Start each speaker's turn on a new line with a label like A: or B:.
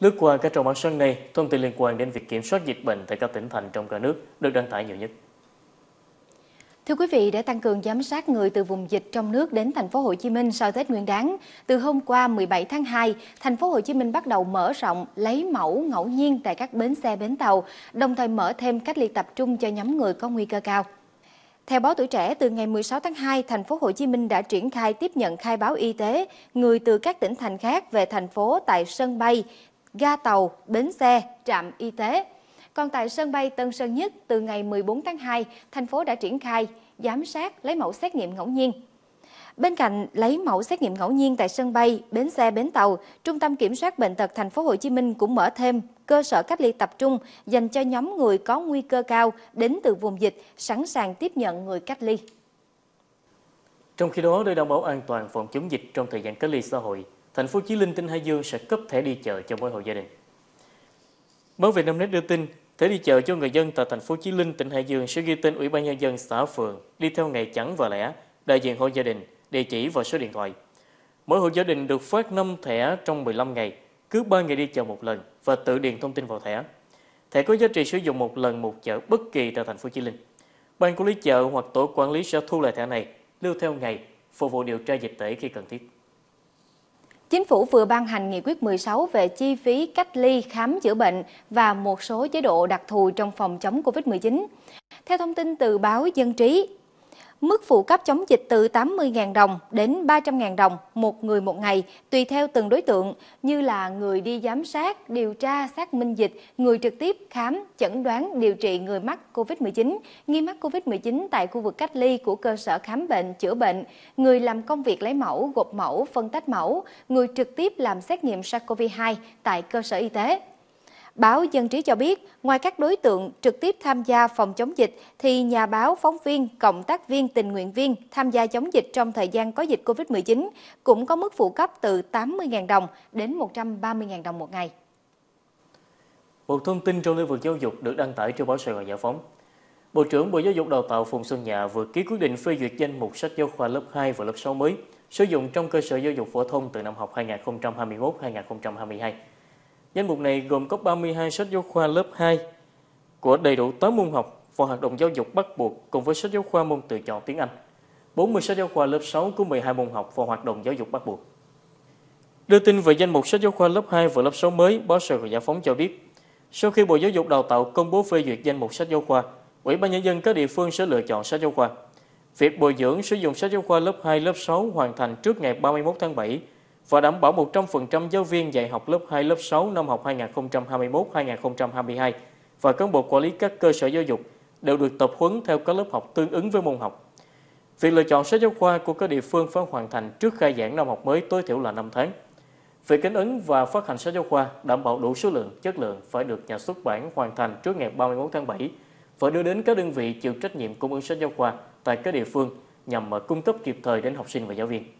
A: Lướt qua các trang bản sáng nay, thông tin liên quan đến việc kiểm soát dịch bệnh tại các tỉnh thành trong cả nước được đăng tải nhiều nhất.
B: Thưa quý vị, để tăng cường giám sát người từ vùng dịch trong nước đến thành phố Hồ Chí Minh sau Tết Nguyên đán, từ hôm qua 17 tháng 2, thành phố Hồ Chí Minh bắt đầu mở rộng lấy mẫu ngẫu nhiên tại các bến xe bến tàu, đồng thời mở thêm cách ly tập trung cho nhóm người có nguy cơ cao. Theo báo Tuổi Trẻ, từ ngày 16 tháng 2, thành phố Hồ Chí Minh đã triển khai tiếp nhận khai báo y tế người từ các tỉnh thành khác về thành phố tại sân bay, ga tàu, bến xe, trạm y tế. Còn tại sân bay Tân Sơn Nhất, từ ngày 14 tháng 2, thành phố đã triển khai giám sát lấy mẫu xét nghiệm ngẫu nhiên. Bên cạnh lấy mẫu xét nghiệm ngẫu nhiên tại sân bay, bến xe, bến tàu, Trung tâm Kiểm soát bệnh tật thành phố Hồ Chí Minh cũng mở thêm cơ sở cách ly tập trung dành cho nhóm người có nguy cơ cao đến từ vùng dịch, sẵn sàng tiếp nhận người cách ly.
A: Trong khi đó, để đảm bảo an toàn phòng chống dịch trong thời gian cách ly xã hội, thành phố Chí Linh, tỉnh Hải Dương sẽ cấp thẻ đi chợ cho mỗi hộ gia đình. Báo Vietnamnet đưa tin, thẻ đi chợ cho người dân tại thành phố Chí Linh, tỉnh Hải Dương sẽ ghi tên Ủy ban nhân dân xã phường, đi theo ngày chẵn và lẻ, đại diện hộ gia đình, địa chỉ và số điện thoại. Mỗi hộ gia đình được phát 5 thẻ trong 15 ngày, cứ 3 ngày đi chợ một lần và tự điền thông tin vào thẻ. Thẻ có giá trị sử dụng một lần một chợ bất kỳ tại thành phố Chí Linh. Ban quản lý chợ hoặc tổ quản lý sẽ thu lại thẻ này, lưu theo ngày, phục vụ điều tra dịch tễ khi cần thiết.
B: Chính phủ vừa ban hành nghị quyết 16 về chi phí cách ly khám chữa bệnh và một số chế độ đặc thù trong phòng chống COVID-19. Theo thông tin từ báo Dân Trí, Mức phụ cấp chống dịch từ 80.000 đồng đến 300.000 đồng một người một ngày, tùy theo từng đối tượng như là người đi giám sát, điều tra, xác minh dịch, người trực tiếp khám, chẩn đoán, điều trị người mắc COVID-19, nghi mắc COVID-19 tại khu vực cách ly của cơ sở khám bệnh, chữa bệnh, người làm công việc lấy mẫu, gộp mẫu, phân tách mẫu, người trực tiếp làm xét nghiệm SARS-CoV-2 tại cơ sở y tế. Báo Dân trí cho biết, ngoài các đối tượng trực tiếp tham gia phòng chống dịch, thì nhà báo, phóng viên, cộng tác viên, tình nguyện viên tham gia chống dịch trong thời gian có dịch COVID-19 cũng có mức phụ cấp từ 80.000 đồng đến 130.000 đồng một ngày.
A: Một thông tin trong lĩnh vực giáo dục được đăng tải trên báo Sài Gòn Giải Phóng. Bộ trưởng Bộ Giáo dục Đào tạo Phùng Xuân Nhạ vừa ký quyết định phê duyệt danh mục sách giáo khoa lớp 2 và lớp 6 mới sử dụng trong cơ sở giáo dục phổ thông từ năm học 2021-2022. Danh mục này gồm có 32 sách giáo khoa lớp 2 của đầy đủ 8 môn học và hoạt động giáo dục bắt buộc cùng với sách giáo khoa môn tự chọn tiếng Anh, 40 sách giáo khoa lớp 6 của 12 môn học và hoạt động giáo dục bắt buộc. Đưa tin về danh mục sách giáo khoa lớp 2 và lớp 6 mới, báo Sài Gòn Giải phóng cho biết, sau khi Bộ Giáo dục Đào tạo công bố phê duyệt danh mục sách giáo khoa, Ủy ban nhân dân các địa phương sẽ lựa chọn sách giáo khoa. Việc bồi dưỡng sử dụng sách giáo khoa lớp 2, lớp 6 hoàn thành trước ngày 31 tháng 7 và đảm bảo 100% giáo viên dạy học lớp 2 lớp 6 năm học 2021-2022 và cán bộ quản lý các cơ sở giáo dục đều được tập huấn theo các lớp học tương ứng với môn học. Việc lựa chọn sách giáo khoa của các địa phương phải hoàn thành trước khai giảng năm học mới tối thiểu là 5 tháng. Việc kính ứng và phát hành sách giáo khoa đảm bảo đủ số lượng, chất lượng phải được nhà xuất bản hoàn thành trước ngày 31 tháng 7 và đưa đến các đơn vị chịu trách nhiệm cung ứng sách giáo khoa tại các địa phương nhằm cung cấp kịp thời đến học sinh và giáo viên.